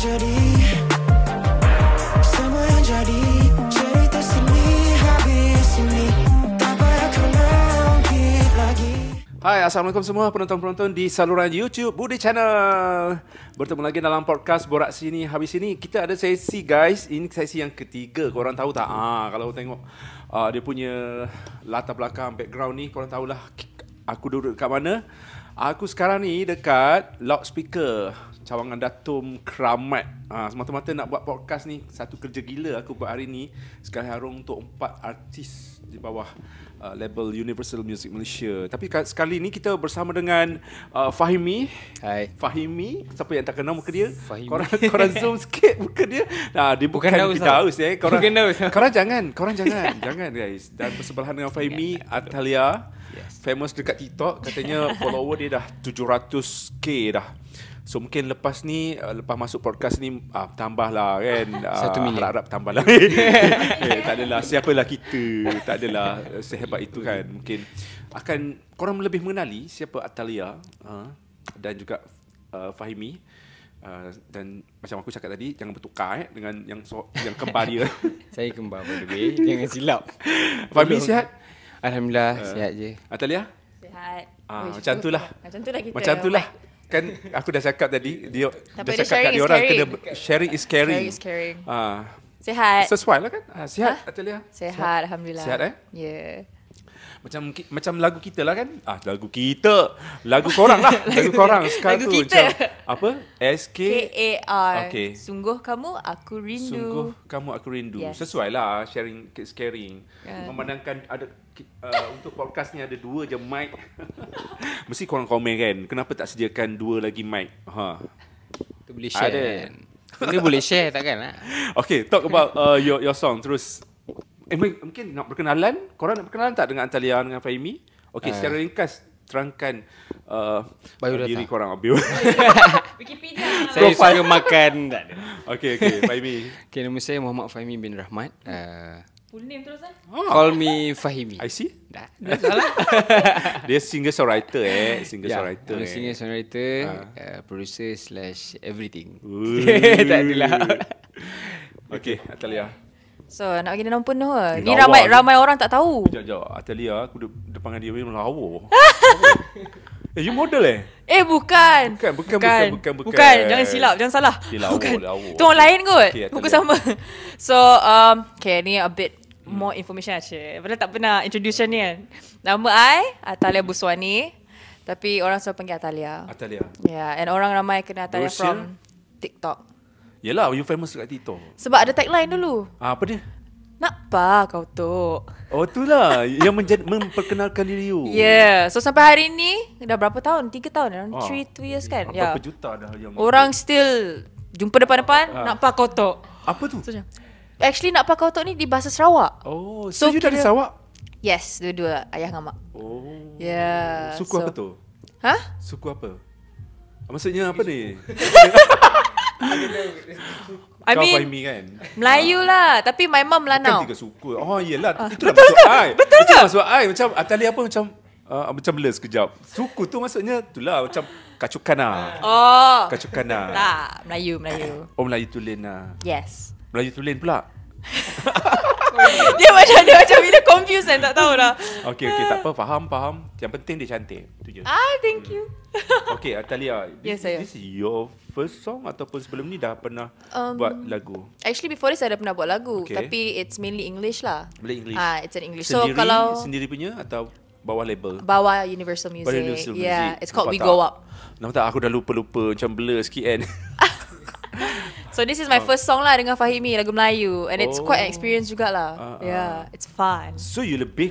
jadi Hai, Assalamualaikum semua penonton-penonton di saluran YouTube Budi Channel. Bertemu lagi dalam podcast Borak Sini Habis Sini. Kita ada sesi guys. Ini sesi yang ketiga. Korang tahu tak? Ah, ha, kalau tengok uh, dia punya latar belakang, background ni, korang tahulah aku duduk dekat mana. Aku sekarang ni dekat loudspeaker cawangan Datum Keramat uh, Semata-mata nak buat podcast ni Satu kerja gila aku buat hari ni Sekali harung untuk empat artis Di bawah uh, label Universal Music Malaysia Tapi sekali ni kita bersama dengan uh, Fahimi Hai Fahimi Siapa yang tak kenal muka dia Fahimi Korang, korang zoom sikit muka dia nah, Dia bukan, bukan kita haus eh korang, korang jangan Korang jangan Jangan guys Dan bersebelahan dengan Fahimi Atalia Yes. Famous dekat TikTok Katanya follower dia dah 700k dah So mungkin lepas ni uh, Lepas masuk podcast ni uh, Tambahlah kan ah, Satu uh, milik Harap lah eh, Tak adalah Siapalah kita Tak adalah eh, Sehebat itu kan Mungkin Akan Korang lebih mengenali Siapa Atalia uh, Dan juga uh, Fahimi uh, Dan Macam aku cakap tadi Jangan bertukar eh, Dengan yang so, yang kembar dia Saya kembar by the Jangan silap Fahimi sihat? Alhamdulillah uh, Sihat je Atalia? Sihat uh, Macam itulah Macam itulah kita Macam tu lah kan aku dah cakap tadi dia Tapi dah cakap kat dia orang kena sharing is caring. Sharing is ah. Sihat. Sesuai lah kan? Ah, sihat huh? Atelia. Sihat, sihat, alhamdulillah. Sihat eh? Yeah macam macam lagu kita lah kan ah lagu kita lagu korang lah lagu korang sekarang lagu tu kita. macam apa S K A R okay. sungguh kamu aku rindu sungguh kamu aku rindu yes. sesuai lah sharing sharing um. Ya. memandangkan ada Uh, untuk podcast ni ada dua je mic Mesti korang komen kan Kenapa tak sediakan dua lagi mic ha. Itu boleh share Ada kan? boleh share tak kan lah. Okay talk about uh, your, your song terus Eh, mungkin nak berkenalan. Korang nak berkenalan tak dengan Antalia, dengan Fahimi? Okay, eh. secara ringkas terangkan uh, diri korang. Oh, Wikipedia. saya suka makan. Tak Okay, okay. Fahimi. Okay, nama saya Muhammad Fahimi bin Rahmat. Uh, Full name terus lah. Call me Fahimi. I see. Dah. Dah salah. Dia single songwriter eh. single yeah, songwriter I'm eh. Singer songwriter. Uh. Uh, producer slash everything. tak adalah. okay, Atalia. Okay. So nak pergi danau penuh ke? Eh, ni ramai ni. ramai orang tak tahu. Sekejap, sekejap. Atalia, aku de- depan dia memang lawa. eh, you model eh? Eh, bukan. Bukan, bukan, bukan. Bukan, bukan. bukan. bukan. Jangan silap, jangan salah. Okay, lawa, bukan. Lawa. Tu orang lain kot. Okay, Muka sama. So, um, okay, ni a bit more information aje. Padahal tak pernah introduction ni kan. Nama I, Atalia Buswani. Tapi orang selalu panggil Atalia. Atalia. Yeah, and orang ramai kenal Atalia Bursil. from TikTok. Yelah you famous dekat TikTok Sebab ada tagline dulu ha, Apa dia? Nak apa kau tu? Oh tu lah, yang menjad, memperkenalkan diri you Yeah so sampai hari ini Dah berapa tahun? Tiga tahun? 3 ah. three ha. years kan? Apa yeah. juta dah yang Orang still Jumpa depan-depan ha. Nak apa kau tu? Apa tu? So, actually nak apa kau tu ni di bahasa Sarawak Oh so, so you dari Sarawak? Yes, dua-dua ayah ngamak. Oh. Yeah. Suku so. apa tu? Hah? Suku apa? Maksudnya apa suku. ni? I mean, Kau kan? Melayu ah. lah Tapi my mom Melanau Kan tiga suku Oh iyalah uh, ah. Itu betul masuk I Betul ke? masuk I Macam Atali ah, apa macam uh, Macam le sekejap Suku tu maksudnya Itulah macam Kacukan lah Oh Kacukan lah Tak Melayu Melayu Oh Melayu tulen lah Yes Melayu tulen pula dia macam dia macam bila confused kan tak tahu dah. Okey okey tak apa faham faham. Yang penting dia cantik. Itu je. Ah thank you. Hmm. okey Atalia. Uh, this, yes, this is your first song ataupun sebelum ni dah pernah um, buat lagu? Actually before this I dah pernah buat lagu okay. tapi it's mainly English lah. Mainly English. Ah it's an English. Sendiri, so kalau sendiri punya atau bawah label? Bawah Universal Music. Universal Music yeah, it's called Nampak We tak? Go Up. Nampak tak aku dah lupa-lupa macam blur sikit kan. So this is my uh, first song lah dengan Fahimi lagu Melayu and it's oh, quite an oh. experience juga lah. Uh, ah, ah. yeah, it's fun. So you lebih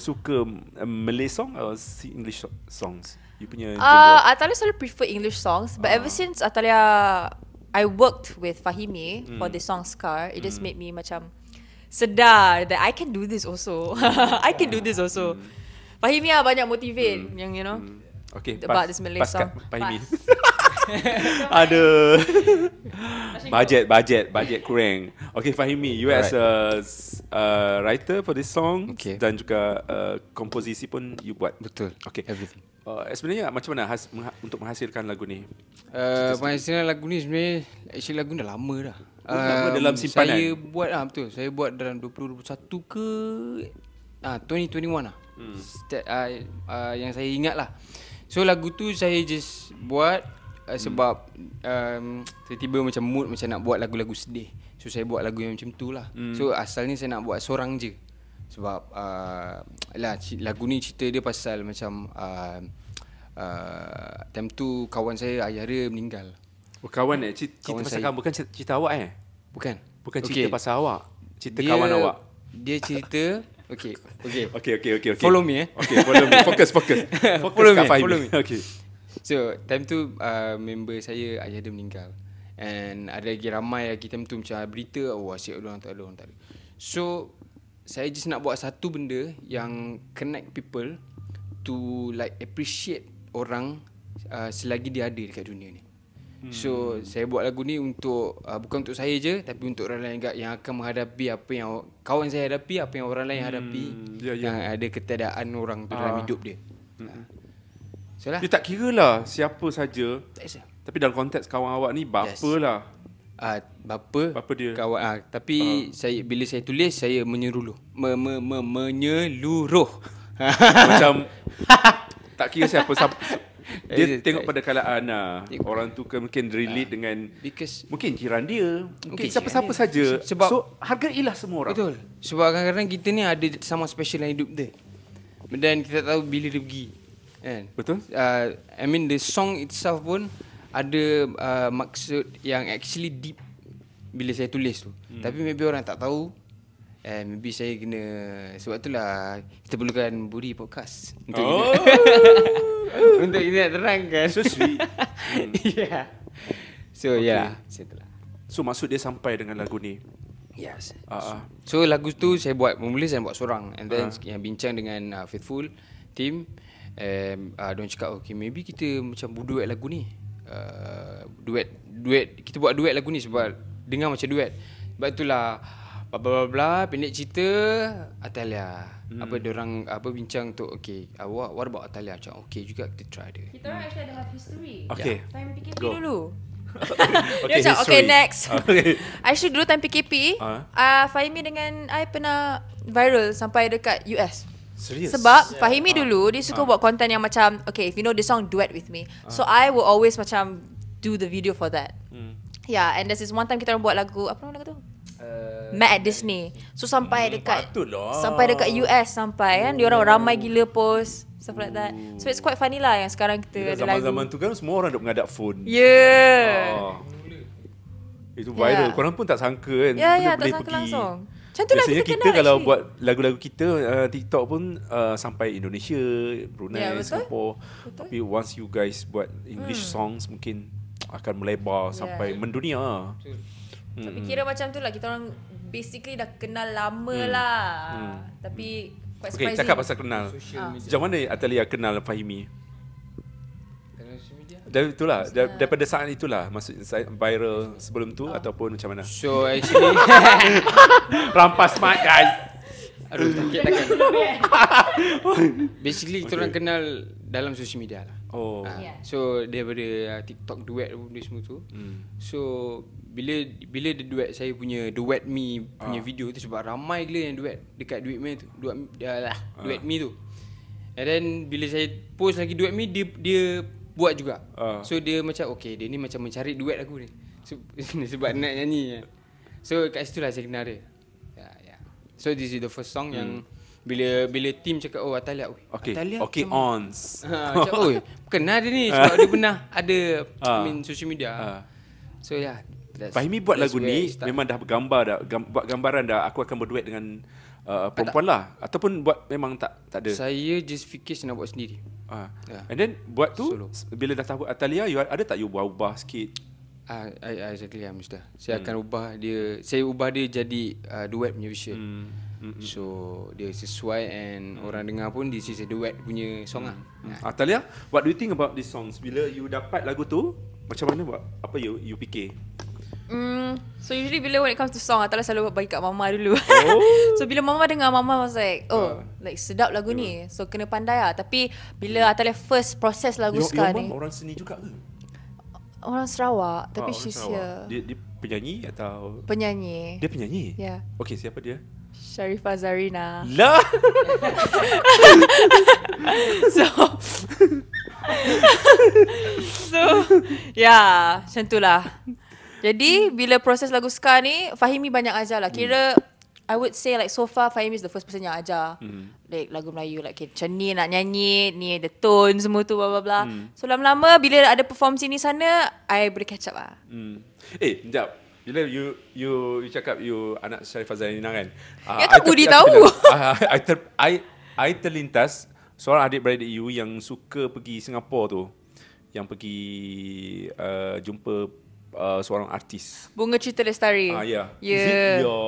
suka um, Malay song or English songs? You punya Ah, uh, Atalia selalu prefer English songs, but uh. ever since Atalia I worked with Fahimi mm. for the song Scar, it mm. just hmm. made me macam sedar that I can do this also. I can do this also. Mm. Fahimi ah banyak motivate mm. yang you know. Mm. Okay, about pas, this Malay song. Pas. Aduh. budget, budget, budget kurang. Okay, Fahimi, you Alright. as a uh, writer for this song okay. dan juga uh, komposisi pun you buat. Betul. Okay. Everything. Uh, eh, sebenarnya macam mana has, mengha- untuk menghasilkan lagu ni? Uh, menghasilkan lagu ni sebenarnya actually lagu dah lama dah. Oh, lama um, dalam simpanan. Saya eh? buat ah betul. Saya buat dalam 2021 ke ah 2021 lah. Hmm. Uh, uh, yang saya ingat lah. So lagu tu saya just buat uh, sebab hmm. um, tiba-tiba macam mood macam nak buat lagu-lagu sedih. So saya buat lagu yang macam tu lah. Hmm. So ni saya nak buat seorang je. Sebab uh, lah, lagu ni cerita dia pasal macam uh, uh, time tu kawan saya ayah dia meninggal. Oh, kawan eh? Cerita kawan pasal saya. kawan? Bukan cerita, awak eh? Bukan. Bukan cerita okay. pasal awak? Cerita dia, kawan awak? Dia cerita... Okay. Okay. okay, okay, okay, okay. Follow me eh. Okay, follow me. Focus, focus. Focus follow me, follow me. Okay. So time tu uh, member saya ayah dia meninggal And ada lagi ramai lagi time tu macam berita Oh asyik orang tak ada orang tak ada So saya just nak buat satu benda yang connect people To like appreciate orang uh, selagi dia ada dekat dunia ni hmm. So hmm. saya buat lagu ni untuk uh, Bukan untuk saya je Tapi untuk orang lain Yang akan menghadapi apa yang Kawan saya hadapi Apa yang orang lain hmm. hadapi ya, yeah, yeah. Yang ada ketiadaan orang tu uh. dalam ah. hidup dia uh. Yalah. Dia tak kira lah siapa saja. Tak kisah. Tapi dalam konteks kawan awak ni bapa yes. lah. Ah, uh, bapa, bapa dia. Kawan uh, tapi uh. saya bila saya tulis saya menyeruluh. Me, me, me, menyeluruh. Macam tak kira siapa siapa. Dia yes, eh, tengok yes. pada keadaan uh, lah. Orang tu ke mungkin relate uh, dengan because Mungkin jiran dia Mungkin okay, siapa-siapa saja Sebab So hargailah semua orang Betul Sebab kadang-kadang kita ni ada Sama special dalam hidup dia Dan kita tahu bila dia pergi kan betul uh, i mean the song itself pun ada uh, maksud yang actually deep bila saya tulis tu hmm. tapi maybe orang tak tahu Eh, maybe saya kena Sebab itulah Kita perlukan Budi podcast Untuk oh. ini Untuk ini nak terangkan So sweet hmm. Yeah So okay. yeah Setelah. Lah. So maksud dia sampai dengan lagu ni Yes uh-uh. Ah, so, ah. so lagu tu saya buat Mula saya buat seorang And then uh. Yang bincang dengan uh, Faithful Team And uh, ah, Diorang cakap Okay maybe kita Macam duet lagu ni uh, Duet Duet Kita buat duet lagu ni Sebab Dengar macam duet Sebab itulah bla bla bla, bla pendek cerita Atalia ya. hmm. apa orang apa bincang tu. Okay. awak ah, what about Atalia ya? macam Okay juga kita try dia kita orang actually ada history okay yeah. time PKP Go. dulu okay, macam, okay next okay. actually dulu time PKP uh. uh Fahimi dengan I pernah viral sampai dekat US Serius? Sebab yeah. Fahimi uh. dulu dia suka uh. buat konten yang macam okay if you know the song duet with me. Uh. So I will always macam do the video for that. Mm. Yeah, and this is one time kita orang buat lagu apa nama lagu tu? Uh, Mad at Disney. So sampai hmm, dekat patutlah. sampai dekat US sampai kan dia orang oh. ramai gila post stuff like that. So it's quite funny lah yang sekarang kita ada zaman-zaman lagu. tu kan semua orang dah mengadap phone. Yeah. Ya. Oh. Itu viral. Yeah. Korang pun tak sangka kan. Ya, yeah, ya. Yeah, tak sangka pergi. langsung. Macam tu lah kita, kita kenal kalau actually. buat lagu-lagu kita uh, TikTok pun uh, sampai Indonesia, Brunei, yeah, ya, Singapore. Tapi once you guys buat English hmm. songs mungkin akan melebar ya. sampai yeah. mendunia. Hmm. Tapi kira macam tu lah kita orang basically dah kenal lama hmm. lah. Hmm. Tapi okay, cakap pasal kenal. Ah. Macam mana Atalia kenal Fahimi? dari itulah daripada saat itulah maksud viral sebelum tu oh. ataupun macam mana so actually rampas smart guys aduh sakit takkan eh. basically okay. orang kenal dalam social media lah oh uh, yeah. so daripada uh, TikTok duet pun semua tu hmm. so bila bila the duet saya punya duet me punya uh. video tu sebab ramai gila yang duet dekat duet me tu duet uh, lah, duet uh. me tu And then bila saya post lagi duet me dia dia buat juga. Uh. So dia macam okay dia ni macam mencari duet aku ni. Sebab nak nyanyi. So kat situ lah saya kenal dia. Ya ya. So this is the first song hmm. yang bila bila team cakap oh Atalia oi. Okay. Atalia. Okay cuman. ons. Ha cakap oi. Kenal dia ni sebab dia pernah ada uh. main social media. Uh. So yeah. Fahimi buat lagu ni memang dah bergambar dah gam, buat gambaran dah aku akan berduet dengan uh, perempuan lah ataupun buat memang tak tak ada. Saya just fikir saya nak buat sendiri. Ah. Uh. Ya. Yeah. And then buat tu Solo. bila dah tahu Atalia you ada tak you buat ubah sikit? Ah uh, I exactly I'm Saya hmm. akan ubah dia saya ubah dia jadi uh, duet punya version. Hmm. hmm. hmm So dia sesuai and mm. orang dengar pun di sisi duet punya song mm. lah. Mm. Atalia, what do you think about this songs? Bila you dapat lagu tu, macam mana buat? Apa you you fikir? Mm, so usually bila when it comes to song Atala selalu bagi kat mama dulu oh. So bila mama dengar mama was like Oh uh. like sedap lagu yeah. ni So kena pandai lah Tapi bila Atala first process lagu your, sekarang ni Your mom ni, orang seni juga ke? Orang Sarawak ah, Tapi oh, she's Sarawak. here dia, dia penyanyi atau? Penyanyi Dia penyanyi? Ya yeah. Okay siapa dia? Sharifah Zarina Lah So So Ya yeah, Macam jadi hmm. bila proses lagu ska ni Fahimi banyak ajar lah Kira hmm. I would say like so far Fahimi is the first person yang ajar hmm. Like lagu Melayu like okay, Macam ni nak nyanyi Ni ada tone semua tu bla bla bla. Hmm. So lama-lama bila ada perform sini sana I boleh catch up lah hmm. Eh sekejap bila you you you cakap you anak Syarifah Zainina kan? Uh, ya kan Budi tahu. Ah, ah, ah, I ter, I I terlintas seorang adik beradik you yang suka pergi Singapura tu yang pergi uh, jumpa uh, seorang artis. Bunga Cita Lestari. Ah uh, ya. yeah. yeah. Is it your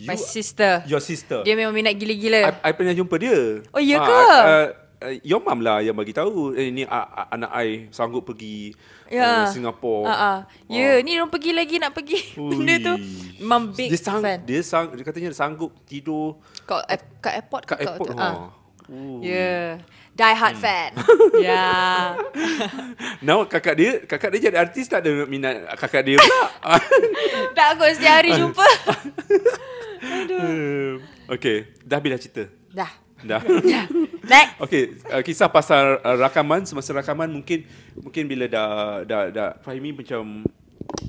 you, my sister. Your sister. Dia memang minat gila-gila. I, I pernah jumpa dia. Oh ya ah, ke? Uh, uh, your mum lah yang bagi tahu eh, ni uh, uh, anak I sanggup pergi yeah. uh, Singapura. Ah, ha ah. ah. Ya, ni orang pergi lagi nak pergi. Benda tu memang big dia sang, fan. Dia sang, dia katanya dia sanggup tidur kat kat airport kat airport. Ha. Ya. Yeah die hard hmm. fan. yeah. Now kakak dia, kakak dia jadi artis tak ada minat kakak dia pula. tak aku setiap hari jumpa. Aduh. Hmm. Okay, dah bila cerita? Dah. Dah. Next. Okay, uh, kisah pasal uh, rakaman semasa rakaman mungkin mungkin bila dah dah dah Fahimi macam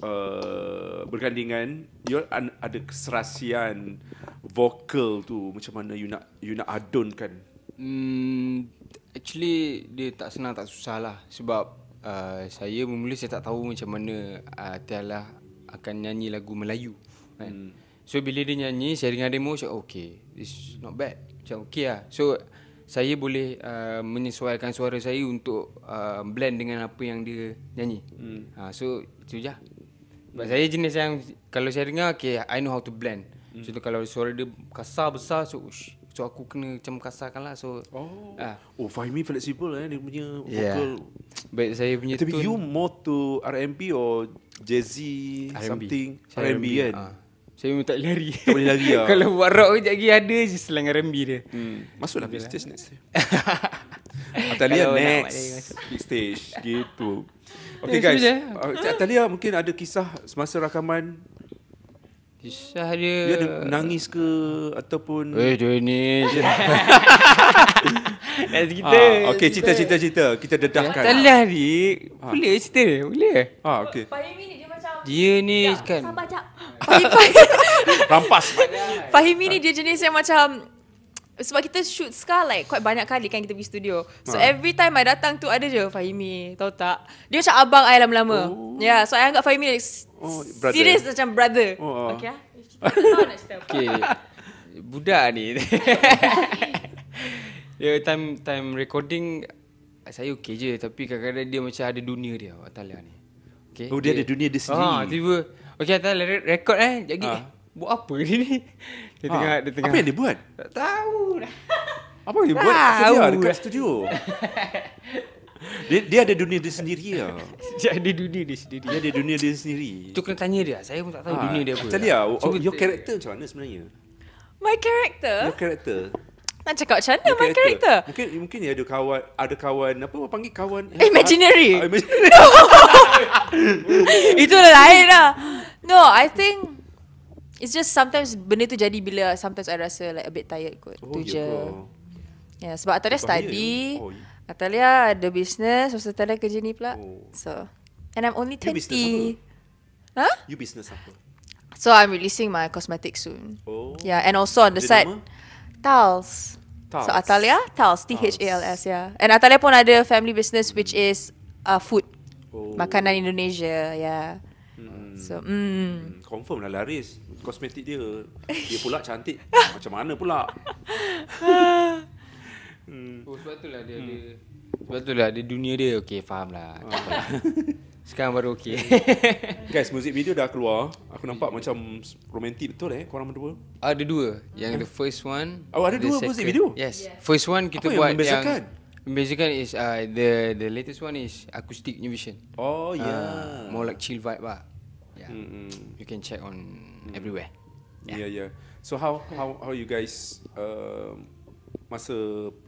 uh, bergandingan you an, ada keserasian vokal tu macam mana you nak you nak adunkan Hmm, Actually dia tak senang tak susah lah Sebab uh, saya memulis saya tak tahu macam mana uh, Tiala akan nyanyi lagu Melayu kan? hmm. So bila dia nyanyi saya dengar demo saya oh, okay This not bad Macam okay lah So saya boleh uh, menyesuaikan suara saya untuk uh, blend dengan apa yang dia nyanyi hmm. uh, So itu je hmm. Saya jenis yang kalau saya dengar okay I know how to blend hmm. Contoh kalau suara dia kasar besar so ush, So aku kena macam kasarkan lah So Oh, ah. oh Fahimi flexible eh Dia punya ya. vocal yeah. Baik saya punya Tapi tune. you more to R&B or Jazzy Something R&B, kan ah. Saya memang tak boleh lari Tak boleh lari lah Kalau buat rock je lagi ada je selang R&B dia hmm. Masuklah lah. big stage next eh? Atalia ah, next Big stage Gitu Okay guys Atalia mungkin ada kisah Semasa rakaman Kisah dia Dia ada nangis ke Ataupun Eh dia ni Kita ah, Okay cerita cerita cerita Kita dedahkan Tak lah ni Boleh cerita Boleh ah, okay. Dia ni ya, kan Sabar jap Fahimi Rampas Fahimi ni dia jenis yang macam sebab kita shoot sekarang, like quite banyak kali kan kita pergi studio. So ha. every time I datang tu ada je Fahimi, tahu tak? Dia macam abang I lama-lama. Oh. Yeah, so saya anggap Fahimi like, oh, brother. macam brother. Oh, oh. Okay lah. okay. Budak ni. yeah, time time recording saya okay je tapi kadang-kadang dia macam ada dunia dia Atalia ni. Okay. Oh dia, dia ada dunia dia sendiri. Ha, tiba. Okey Atalia record eh. Jagi. Ha. Buat apa dia ni? Dia ha. tengah dia tengah. Apa yang dia buat? Tak tahu. Lah. Apa yang dia tak buat? Tahu. Dia lah. dekat studio. dia dia ada dunia dia sendiri ah. Dia ada dunia dia sendiri. Dia ada dunia dia sendiri. Tu kena tanya dia. Lah. Saya pun tak tahu ha. dunia dia apa. Tadi ah, your character macam mana sebenarnya? My character. Your character. Nak cakap macam mana my character? Mungkin mungkin ada kawan ada kawan apa orang panggil kawan eh, imaginary. Ah, imaginary. No. Itu lain lah. No, I think It's just sometimes benda tu jadi bila sometimes I rasa like a bit tired kot. Oh, tu ya je. Ya, yeah, sebab Atalia study. Oh, yeah. Atalia ada business. Lepas Atalia kerja ni pula. Oh. So, and I'm only 20. You Huh? You business apa? So, I'm releasing my cosmetic soon. Oh. Yeah, and also on the Jadama? side. Tals. Tals. So, Atalia. Tals. T-H-A-L-S, yeah. And Atalia pun ada family business which hmm. is uh, food. Oh. Makanan Indonesia, yeah. Hmm. So, hmm. hmm. Confirm lah Laris Kosmetik dia Dia pula cantik Macam mana pula hmm. oh, Sebab tu lah dia hmm. ada Sebab tu lah dia dunia dia Okay faham lah, ah. lah. Sekarang baru okay hmm. Guys muzik video dah keluar Aku nampak hmm. macam romantik betul eh Korang berdua Ada dua Yang the first one Oh ada dua muzik video Yes yeah. First one kita Apa buat yang Basically is uh, the the latest one is acoustic new vision. Oh yeah. Uh, more like chill vibe lah. Yeah. Mm-hmm. You can check on mm. everywhere. Yeah. yeah yeah. So how how how you guys uh, masa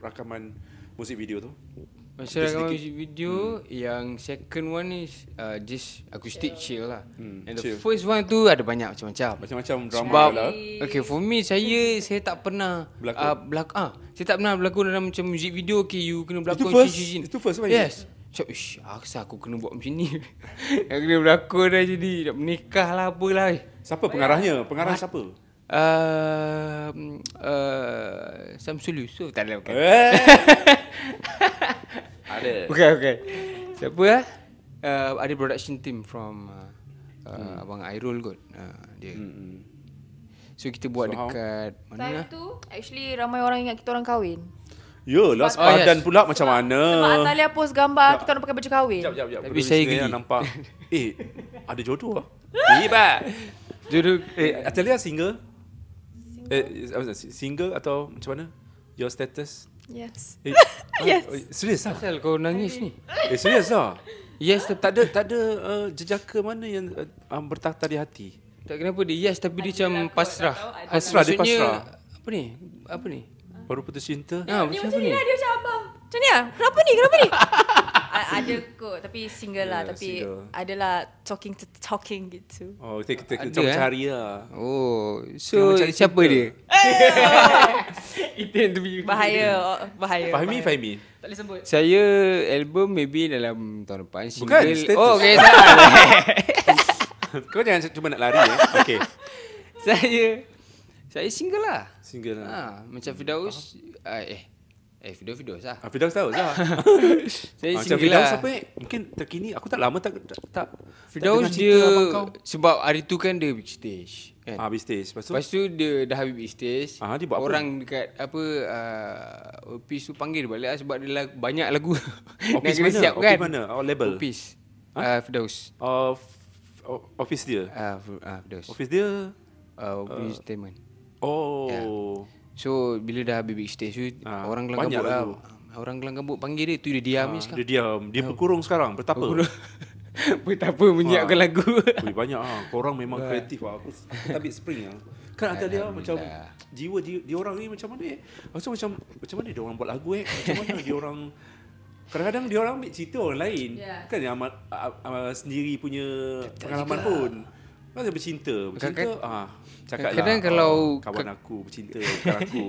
rakaman music video tu? Masalah gambar video hmm. Yang second one ni uh, Just acoustic chill, chill lah hmm. And the chill. first one tu Ada banyak macam-macam Macam-macam drama Sebab, lah Okay for me Saya saya tak pernah Berlakon uh, belak- ah, Saya tak pernah berlakon Dalam macam music video Okay you kena berlakon Itu first Itu first Yes Macam ish Aksa aku kena buat macam ni Aku kena berlakon dah jadi Nak menikah lah apalah eh. Siapa pengarahnya Pengarah siapa Uh, uh, Samsul Yusof Tak ada bukan eh! Ada. Okay, okay. Siapa lah? Uh, ada production team from uh, uh, hmm. Abang Airul kot. Uh, dia. Hmm. So kita buat so, dekat how? mana Time tu, actually ramai orang ingat kita orang kahwin. Yo lah sepadan oh, yes. pula sebab, macam mana. Sebab Atalia post gambar tak. kita orang pakai baju kahwin. Sekejap, sekejap. Tapi saya geli. Nampak. eh, ada jodoh lah. Tiba. jodoh. Eh, eh Atalia single? single? Eh, single atau macam mana? Your status? Yes. Eh, ah, yes. Eh, serius ah? kau nangis ni? Eh serius ah? Yes tak ada tak ada uh, jejaka mana yang uh, um, bertakhta di hati. Tak kenapa dia yes tapi dia macam pasrah. Pasrah dia pasrah. Apa ni? Apa ni? Baru putus cinta. Ha, ah, macam, ni. Dia macam apa? Macam ni ah? Kenapa ni? Kenapa ni? ada kot tapi single lah, yeah, lah tapi single. adalah talking to talking gitu. Oh, kita kita cuba eh? cari lah. Oh, so siapa dia? Eh! Itu yang lebih bahaya, oh, oh, bahaya. Fahmi, Fahmi. Tak boleh sebut. Saya album maybe dalam tahun depan single. Bukan, Oh, okay, Kau jangan cuba nak lari ya. Eh. Okay. saya saya single lah. Single lah. Ha, macam Fidaus. Uh-huh. Ah, eh, Eh video Fidaus lah Video ah, tahu lah Saya Macam video siapa lah. apa eh? Mungkin terkini Aku tak lama tak tak, tak Fidaus tak dia Sebab hari tu kan dia big stage kan? Ah, big stage Lepas tu, Lepas tu dia dah habis big stage ah, dia buat Orang apa? dekat apa uh, ah, Opis tu panggil balik lah Sebab dia lagu, banyak lagu Office mana? siap kan Opis mana? Oh, label? Opis huh? uh, ah, Fidaus uh, oh, oh, Office dia? Uh, uh, Fidaus Office dia? Uh, Opis uh, Oh yeah. So bila dah habis big stage so ha, orang gelang gambut lah. Dulu. Lah. Orang gelang gambut panggil dia tu dia diam ha, sekarang. Dia diam. Dia berkurung oh. sekarang. Bertapa. Bertapa ha. menyiapkan ha. lagu. Ui, banyak ah. Ha. Korang memang ba. kreatif ah. Aku tabik spring ah. Kan ada dia macam jiwa dia, dia orang ni macam mana eh? Macam macam macam mana dia orang buat lagu eh? Macam mana dia orang Kadang-kadang dia orang ambil cerita orang lain. Yeah. Kan yang amat, amat, amat sendiri punya pengalaman pun. Mana bercinta? Bercinta? Kan, kan? ah, cakap kan, lah, kalau oh, kawan aku bercinta dengan aku.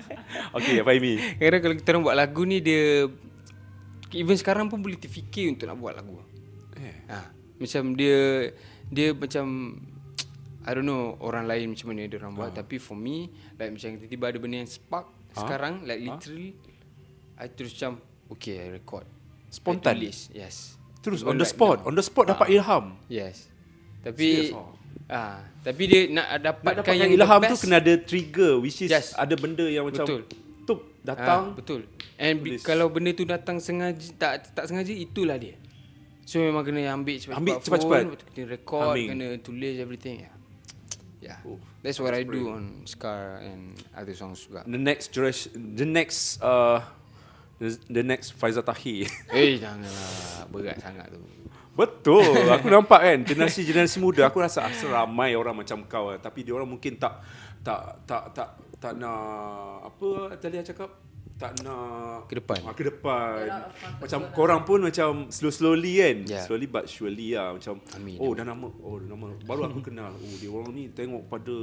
Okey, Fahimi. Kadang kalau kita nak buat lagu ni, dia... Even sekarang pun boleh terfikir untuk nak buat lagu. Eh. Ha. Macam dia... Dia macam... I don't know orang lain macam mana dia orang buat. Ha. Tapi for me, like macam tiba-tiba ada benda yang spark ha? sekarang. Like ah. literally, ha? I terus macam... Okay, I record. Spontan? Yes. Terus on the spot. On the spot dapat ilham. Yes. Tapi oh. ah, uh, tapi dia nak dapatkan, yang ilham tu kena ada trigger which is yes. ada benda yang macam betul. tup datang. Uh, betul. And be, kalau benda tu datang sengaja tak tak sengaja itulah dia. So memang kena ambil cepat-cepat. Ambil cepat-cepat. Kena record, Amin. kena tulis everything. Yeah. yeah. Oh, that's what I do on Scar and other songs juga. The next dress, the next uh, the, the next Faizal Tahir. eh, janganlah berat sangat tu. Betul. Aku nampak kan generasi-generasi muda aku rasa asa ah, ramai orang macam kau eh. tapi dia orang mungkin tak tak tak tak tak nak apa Talia cakap tak nak ke depan. Ah, ke depan. Macam lah. kau orang pun macam slow slowly kan. Yeah. Slowly but surely lah macam Amin. oh dah nama oh dah nama baru aku kenal. Oh dia orang ni tengok pada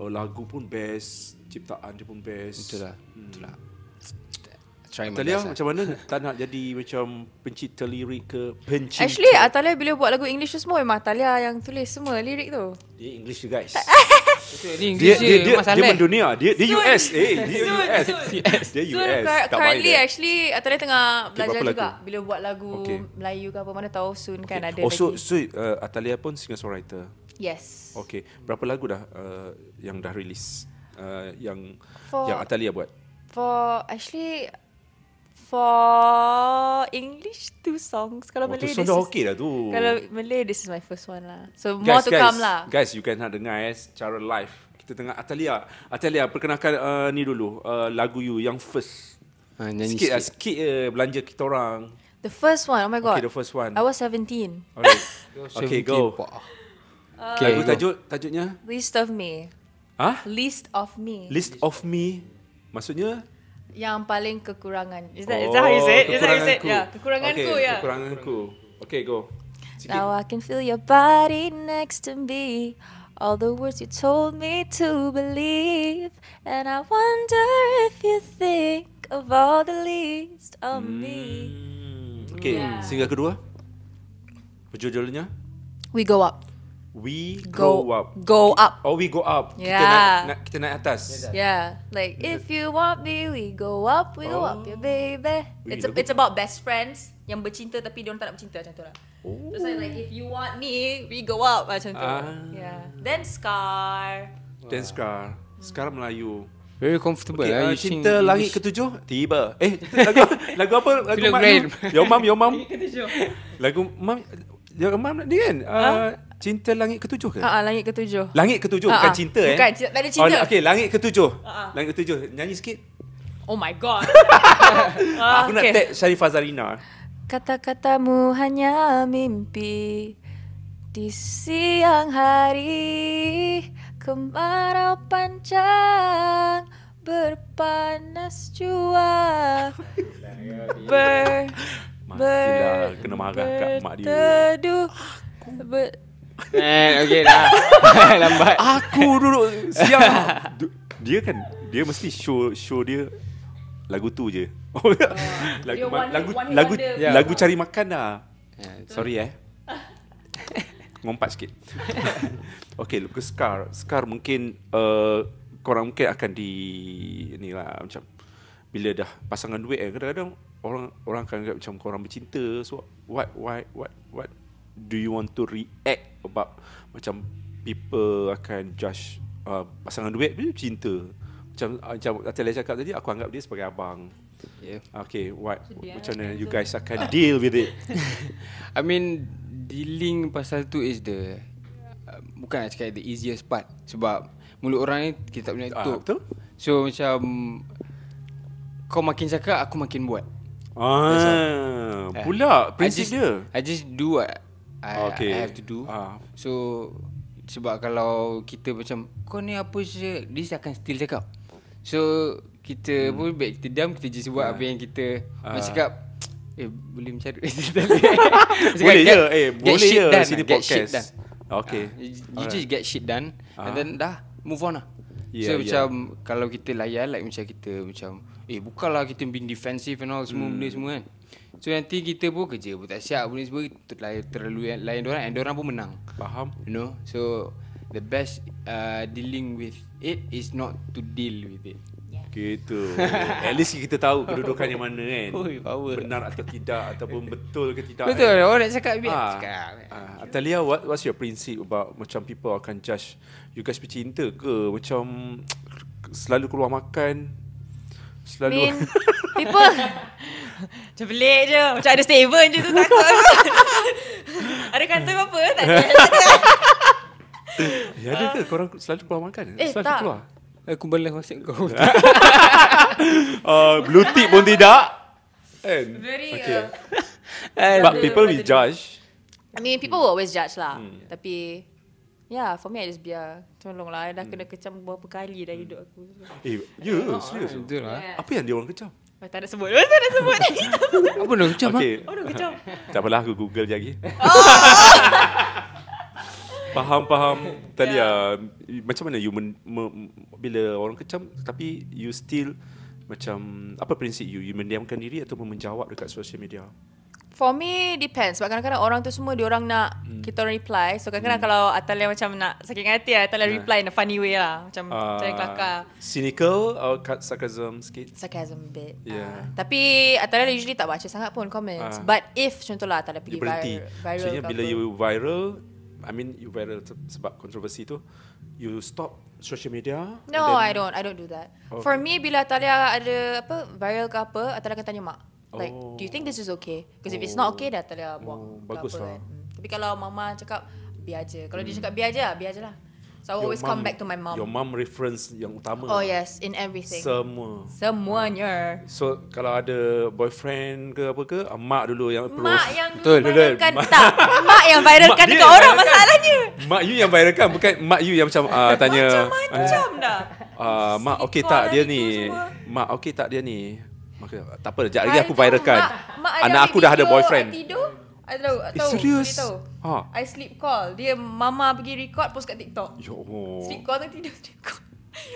uh, lagu pun best, ciptaan dia pun best. Betul lah. Hmm. Betul lah try Atalia best eh. macam mana tak nak jadi macam pencipta lirik ke pencipta actually Atalia bila buat lagu English tu semua memang Atalia yang tulis semua lirik tu dia English tu guys dia, dia, dia, dia, eh. mendunia dia, dia soon. US eh. dia soon, US soon. dia US soon, tak currently dia. actually Atalia tengah belajar okay, juga bila buat lagu okay. Melayu ke apa mana tahu soon kan okay. kan ada oh, so, so uh, Atalia pun singer songwriter yes Okay berapa lagu dah uh, yang dah release uh, yang For, yang Atalia buat For actually For English, two songs. Kalau oh, Malay, song this dah okay lah tu. Kalau Malay, this is my first one lah. So guys, more to guys, come lah. Guys, you can dengar eh, cara live. Kita tengah Atalia. Atalia, perkenalkan uh, ni dulu. Uh, lagu you yang first. Ha, nyanyi sikit. lah, sikit uh, belanja kita orang. The first one, oh my god. Okay, the first one. I was 17. Alright. okay, go. Um, okay, lagu tajuk, tajuknya? List of me. Ha? List of me. List of me. Maksudnya? yang paling kekurangan. Is that, oh, is that how you say it? Is that how you say it? Yeah, kekuranganku, okay, yeah. Kekuranganku. Okay, go. Sikit. Now I can feel your body next to me. All the words you told me to believe. And I wonder if you think of all the least of hmm. me. Okay, yeah. single kedua. Berjudulnya? We Go Up. we go up. Go up. Oh, we go up. Yeah. Kita naik, na, kita naik atas. Yeah. Like, yeah. if you want me, we go up. We go up, yeah, oh. baby. We it's a, it's about best friends. Yang bercinta tapi dia tak nak bercinta. Macam tu lah. Oh. So, like, if you want me, we go up. Macam tu. Ah. Yeah. Then Scar. Wow. Then Scar. Scar Melayu. Very comfortable okay, lah. Uh, cinta English. langit ketujuh. Tiba. Eh, lagu, lagu apa? Lagu Mak Yo Mom, Yo Mom. lagu Mom. Yo Mom ni kan? Uh, Cinta langit ketujuh ke? Ha, uh-uh, langit ketujuh. Langit ketujuh uh-uh. bukan ah. cinta eh. Bukan, tak ada cinta. Oh, okay, langit ketujuh. Uh-uh. Langit ketujuh. Nyanyi sikit. Oh my god. uh, Aku okay. nak tag Sharifah Zarina. Kata-katamu hanya mimpi di siang hari kemarau panjang berpanas jua ber, ber, ber kena marah kat mak dia teduh ber, Eh, okay dah. Lambat. Aku duduk siang. dia kan dia mesti show show dia lagu tu je. Oh, ya. lagu ma- lagu lagu, yeah. lagu ya. cari makan dah. Yeah. Ya, Sorry eh. Ngompat sikit. okay, look Scar. Scar mungkin uh, korang mungkin akan di ni lah macam bila dah pasangan duit eh kadang-kadang orang orang akan anggap macam korang bercinta so what why what, what what do you want to react sebab macam people akan judge uh, pasangan duit tu cinta. Macam uh, macam Atala cakap tadi aku anggap dia sebagai abang. Yeah. Okay, what so, macam mana you guys akan deal with it? I mean dealing pasal tu is the uh, bukan nak cakap the easiest part sebab mulut orang ni kita tak boleh ah, tutup. betul? So macam kau makin cakap aku makin buat. Ah, pula prinsip I just, dia. I just do what I, okay. I have to do. Uh. So sebab kalau kita macam kau ni apa je dia akan still cakap. So kita hmm. pun baik kita diam kita just buat yeah. apa yang kita uh. Ah. nak cakap. Eh boleh mencari boleh, get, je. Eh, boleh je eh boleh je done, sini get podcast. Shit done. Okay. Uh, you you just get shit done uh. and then dah move on lah. Yeah, so macam kalau kita layan like macam kita macam eh bukanlah kita being defensive and all semua hmm. benda semua kan. So nanti kita pun kerja pun tak siap pun sebab terlalu, terlalu lain orang and orang pun menang. Faham? You know. So the best uh, dealing with it is not to deal with it. Gitu. At least kita tahu kedudukannya mana kan. Oi, power. Benar atau tidak ataupun betul ke tidak. Betul. Kan? Orang nak cakap biar ha. cakap. Ha. Atalia, what, what's your principle about macam people akan judge you guys bercinta ke? Macam selalu keluar makan, selalu... Min, people, macam pelik je Macam ada Steven je tu takut Ada kantor apa-apa Tak ada Ya ada ke Korang selalu keluar makan ya? Eh selalu tak keluar. Eh, aku boleh masuk kau uh, Blue tip pun tidak And, eh, Very okay. uh, eh, But people will judge I mean people will always judge lah hmm. Tapi Yeah, for me I just biar Tolong lah, dah hmm. kena kecam beberapa kali dah hmm. hidup aku Eh, you, Oh, serious. Yeah. Apa yang dia orang kecam? tak nak sebut. tak nak sebut. apa nak kecam? Ah? Okay. Oh, nak kecam. Tak apalah, aku google je lagi. Faham-faham oh. Talia ya. yeah. Macam mana you men, me, Bila orang kecam Tapi you still Macam Apa prinsip you You mendiamkan diri Atau menjawab dekat sosial media For me depends sebab kadang-kadang orang tu semua dia orang nak hmm. kita orang reply. So kadang-kadang hmm. kalau Atalia macam nak sakit hati lah, Atalia reply in a funny way lah. Macam uh, ah, cari kelakar. Cynical or sarcasm sikit? Sarcasm bit. Ah. Yeah. Uh, tapi Atalia usually tak baca sangat pun comments. Uh, But if contohlah Atalia pergi viral. Berhenti. Viral Maksudnya bila you viral, I mean you viral sebab kontroversi tu, you stop social media? No, then, I don't. I don't do that. Oh, okay. For me, bila Atalia ada apa viral ke apa, Atalia akan tanya mak. Like, oh. do you think this is okay? Because oh. if it's not okay, dah tak boleh buang. Oh, bagus lah. Kan. Hmm. Tapi kalau mama cakap, biar je. Kalau hmm. dia cakap, biar je lah, biar je lah. So, I always mom, come back to my mom. Your mom reference yang utama. Oh, yes. In everything. Semua. Semuanya. So, kalau ada boyfriend ke apa ke, uh, mak dulu yang approve. Mak yang Betul. viralkan. tak. Mak yang viralkan dekat orang viralkan. masalahnya. Mak you yang viralkan. Bukan mak you yang macam uh, tanya. Macam-macam uh, dah. Uh, mak okay tak dia ni? Semua. Mak okay tak dia ni? Maka, uh, tak apa, sekejap lagi aku viralkan. Mak, mak Anak aku dah ada boyfriend. I tidur, I tahu. Eh, tahu, serius? Ha. I sleep call. Dia mama pergi record post kat TikTok. Yo. Ya sleep call tu tidur, sleep call.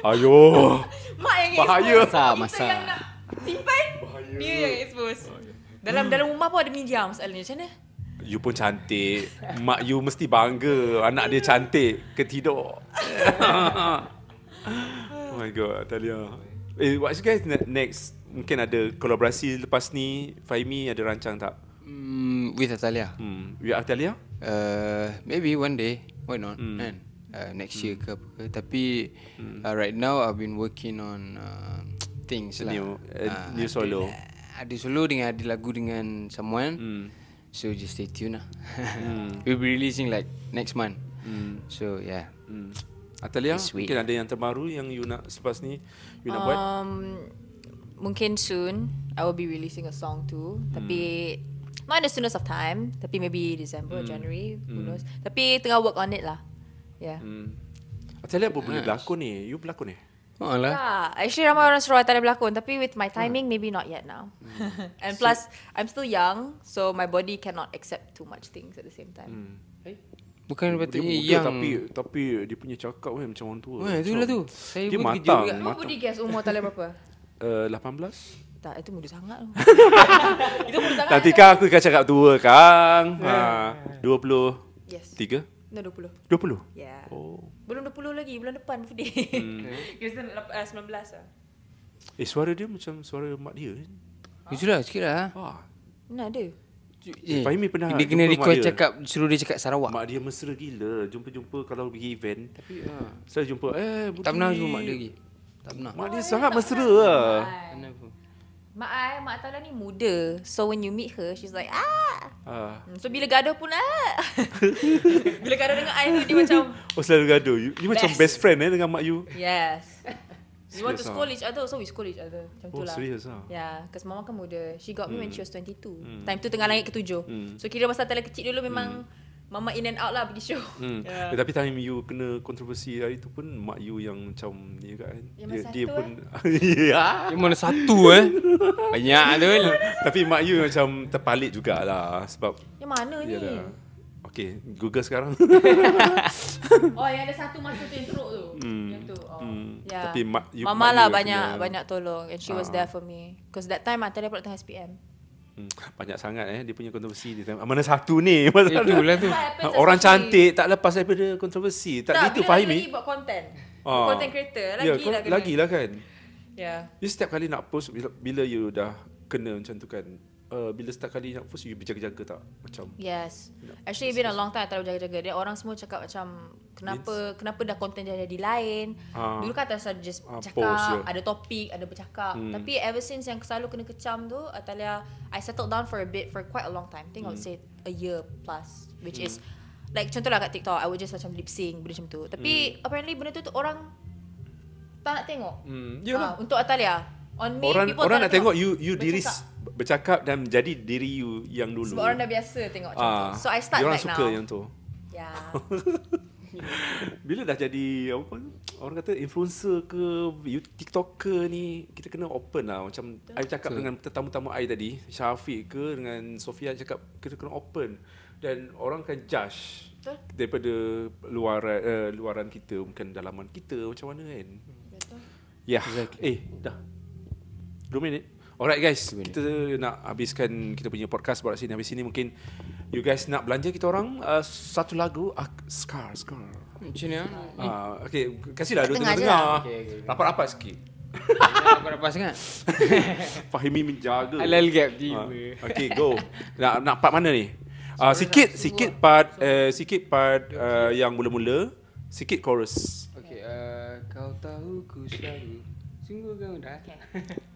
Ayo. mak yang Bahaya. expose. Bahaya. Kita masa. yang nak simpan, Bahaya. dia yang expose. Bahaya. Dalam dalam rumah pun ada media masalahnya. Macam mana? You pun cantik. mak you mesti bangga. Anak dia cantik. Ketidur. oh my god, Talia. Eh, what's you guys next mungkin ada kolaborasi lepas ni Fahimi ada rancang tak? Mm, with Atalia. Hmm. With Atalia? Uh, maybe one day. Why not? Mm. Uh, next hmm. year mm. ke apa Tapi mm. uh, right now I've been working on uh, things lah. New, uh, ah, new uh, solo. Ada, ada solo dengan ada lagu dengan someone. Mm. So just stay tuned lah. mm. We'll be releasing like next month. Mm. So yeah. Mm. Atalia, mungkin ada yang terbaru yang you nak selepas ni you nak um, buat? mungkin soon I will be releasing a song too mm. tapi not in the soonest of time tapi maybe December mm. or January who hmm. knows tapi tengah work on it lah yeah mm. Atali ah, apa boleh ah. berlakon ni you berlakon ni Oh lah. Yeah, actually ramai orang suruh Atali berlakon tapi with my timing yeah. maybe not yet now. Mm. And so, plus I'm still young so my body cannot accept too much things at the same time. Mm. Bukan dia patutnya dia yang tapi tapi dia punya cakap kan macam orang tua. Wah, itulah tu. Lah saya dia matang, matang. Apa budi guess umur tak berapa? uh, eh, 18? Tak, itu muda sangat. itu muda sangat. Nanti kan aku akan cakap tua, kan? Yeah. Ha, 20. Ya. Yes. No, 20. 20? Ya. Yeah. Oh. Belum 20 lagi, bulan depan pun Hmm. Kita 19 eh, lah. Eh, suara dia macam suara mak dia kan? Ha? Itu lah, sikit lah. Ha. ha. Nak ada. Eh, Fahimi pernah dia kena record cakap suruh dia cakap Sarawak. Mak dia mesra gila. Jumpa-jumpa kalau pergi event. Tapi ha. Saya jumpa eh budi. tak pernah jumpa mak dia lagi. Tak pernah. Mak dia sangat mesra lah. Mak I, Mak tala ni muda. So when you meet her, she's like, ah. ah. Hmm, so bila gaduh pun, ah. bila gaduh dengan I tu, dia macam. Oh, selalu gaduh. You, you macam best friend eh dengan mak you. Yes. We want to ah? school each other, so we school each other. Macam oh, tu lah. Oh, serious lah. Yeah, because mama kan muda. She got me when she hmm. was 22. Mm. Time tu tengah langit ketujuh. Mm. So kira masa tala kecil dulu memang mm. Mama in and out lah pergi show. Hmm. Yeah. Eh, tapi time you kena kontroversi hari tu pun mak you yang macam dia kan. Yang dia, satu dia pun eh? ya. Yang mana satu eh? Banyak tu. tapi mak you macam terpalit jugalah sebab Yang mana ni? Dah, okay, Google sekarang. oh, yang ada satu masa tu intro tu. Hmm. Yang tu. Oh. Hmm. Yeah. Tapi mak you Mama lah banyak punya, banyak tolong and she uh. was ah. there for me. Cause that time I tell dia pula tengah SPM. Hmm. Banyak sangat eh dia punya kontroversi ni. Mana satu ni? Mana satu lah tu. Orang cantik tak lepas daripada kontroversi. Tak, tak gitu Fahimi. Tak buat konten. konten ah. creator ya, lagi yeah, lah kena. Lagilah kan. Ya. Yeah. Jadi setiap kali nak post bila, bila you dah kena macam tu kan uh, bila start kali nak first you berjaga-jaga tak macam yes nak, actually it's been a long time tak berjaga-jaga dia orang semua cakap macam kenapa Means? kenapa dah content dah jadi lain ha. dulu kan atas ada just ha, ah, cakap post, yeah. ada topik ada bercakap hmm. tapi ever since yang selalu kena kecam tu Atalia ya, I settled down for a bit for quite a long time think hmm. I say a year plus which hmm. is like contohlah kat TikTok I would just macam lip sync benda macam tu tapi hmm. apparently benda tu, tu orang tak nak tengok hmm. Yeah, ha, lah. Ah, untuk Atalia on me orang, orang nak tengok, tengok you you diri bercakap dan jadi diri you yang dulu. Sebab orang dah biasa tengok contoh ah, So I start right now. suka yang tu. Ya. Bila dah jadi apa orang kata influencer ke TikToker ni kita kena open lah macam Betul. I cakap so. dengan tetamu-tamu I tadi Syafiq ke dengan Sofia cakap kita kena open dan orang akan judge Betul. daripada luar uh, luaran kita bukan dalaman kita macam mana kan Ya. Yeah. Exactly. Eh dah. 2 minit. Alright guys, okay. kita nak habiskan kita punya podcast buat sini habis sini mungkin you guys nak belanja kita orang uh, satu lagu uh, Scar Scar. Macam ni ah. Uh, okay, kasih lagu tengah tengah. Okay, okay, okay. Rapat-rapat sikit. Aku rapat sangat. Fahimi menjaga. Halal gap di. Uh, ah, okay, go. Nak nak part mana ni? Uh, sikit eh, sikit part uh, eh, sikit part uh, yang mula-mula, sikit chorus. Okay, uh, eh, kau tahu ku selalu. Sungguh kau dah. Okay.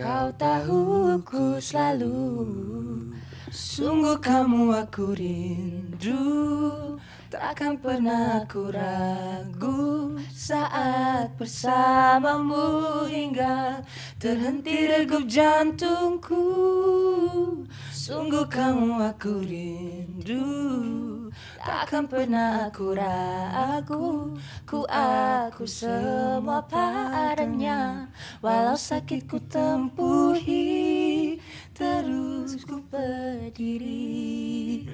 Kau tahu ku selalu Sungguh kamu aku rindu Takkan pernah aku ragu Saat bersamamu hingga Terhenti regup jantungku Sungguh kamu aku rindu takkan pernah aku ragu Ku aku semua padanya Walau sakit ku tempuhi Terus ku berdiri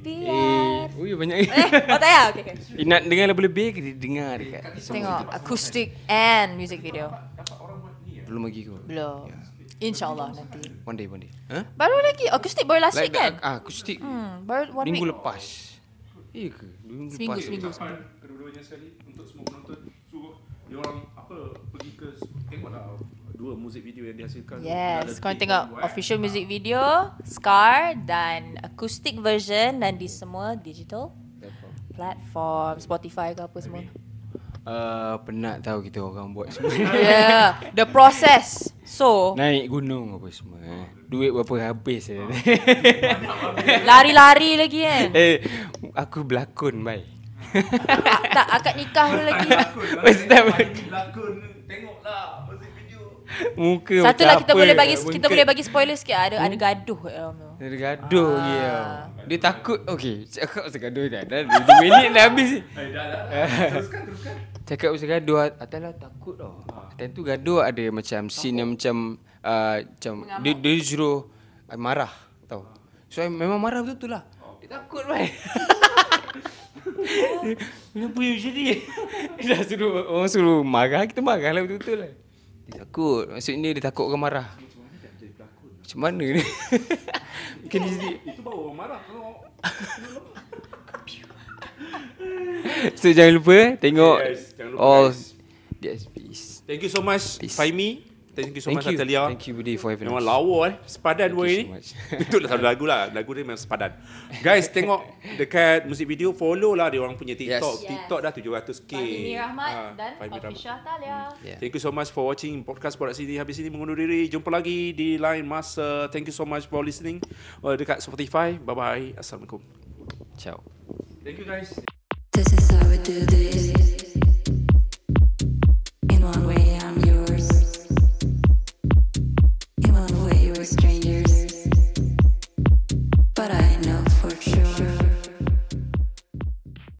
Biar Oh banyak Eh, oh tak ya? Okay, okay. Nak dengar lebih-lebih ke dengar dekat? Tengok, acoustic and music video ya? Belum lagi ke? Belum ya. InsyaAllah nanti One day, one day huh? Baru lagi, akustik baru last like week kan? the, kan? Ah, akustik hmm, baru one Minggu lepas Iya ke? Minggu lepas Seminggu, seminggu Kedua-duanya sekali Untuk semua penonton Suruh Dia orang apa Pergi ke Tengoklah Dua music video yang dihasilkan Yes Kau tengok one Official music video Scar Dan acoustic version Dan di semua digital Platform, platform Spotify ke apa semua Amin uh, penat tahu kita orang buat semua. yeah, the process. So naik gunung apa semua. Eh. Duit berapa habis eh. Lari-lari lagi kan. Eh. eh, aku berlakon bhai. tak akad nikah tu lagi. Pasal tak berlakon. Muka Satu lah kita boleh bagi muka. kita boleh bagi spoiler sikit ada ada gaduh dalam tu. Ada gaduh ah. ya. Dia takut okey cakap pasal gaduh dah. Dah 2 minit dah habis. Hai eh, dah dah. Teruskan teruskan. Cakap pasal gaduh Atalah takut tau ha. Time tu gaduh ada macam takut. scene yang macam uh, Macam dia, dia, dia ah, I marah tau So I memang marah betul tu lah oh. Dia takut baik Kenapa dia macam ni Dia dah suruh Orang suruh marah Kita marah lah betul-betul lah Dia takut Maksudnya dia takut orang marah Macam mana dia ni Mungkin dia Itu baru orang marah So jangan lupa eh, Tengok yes, jangan lupa All guys. Yes please Thank you so much please. me Thank you so much Natalia Thank you Budi for having us Memang lawa eh Sepadan Thank you so much lah lagu lah Lagu dia memang sepadan Guys tengok Dekat musik video Follow lah dia orang punya TikTok yes. TikTok dah 700k Fahimi Rahmat uh, Dan Fahimi Fisha Talia hmm, yeah. Thank you so much for watching Podcast Borak Sini Habis ini mengundur diri Jumpa lagi di lain masa Thank you so much for listening oh, Dekat Spotify Bye bye Assalamualaikum Ciao. Thank you guys. This is how we do this. In one way, I'm yours. In one way, you're strange.